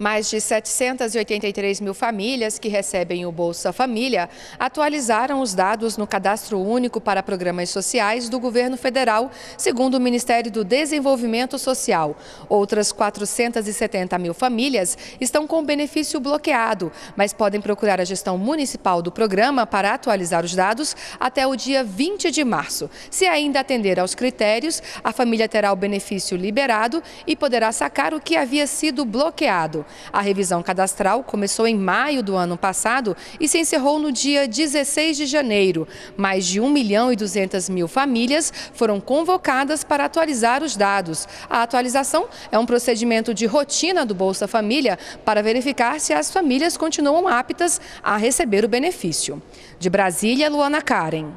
Mais de 783 mil famílias que recebem o Bolsa Família atualizaram os dados no Cadastro Único para Programas Sociais do Governo Federal, segundo o Ministério do Desenvolvimento Social. Outras 470 mil famílias estão com benefício bloqueado, mas podem procurar a gestão municipal do programa para atualizar os dados até o dia 20 de março. Se ainda atender aos critérios, a família terá o benefício liberado e poderá sacar o que havia sido bloqueado. A revisão cadastral começou em maio do ano passado e se encerrou no dia 16 de janeiro. Mais de 1 milhão e 200 mil famílias foram convocadas para atualizar os dados. A atualização é um procedimento de rotina do Bolsa Família para verificar se as famílias continuam aptas a receber o benefício. De Brasília, Luana Karen.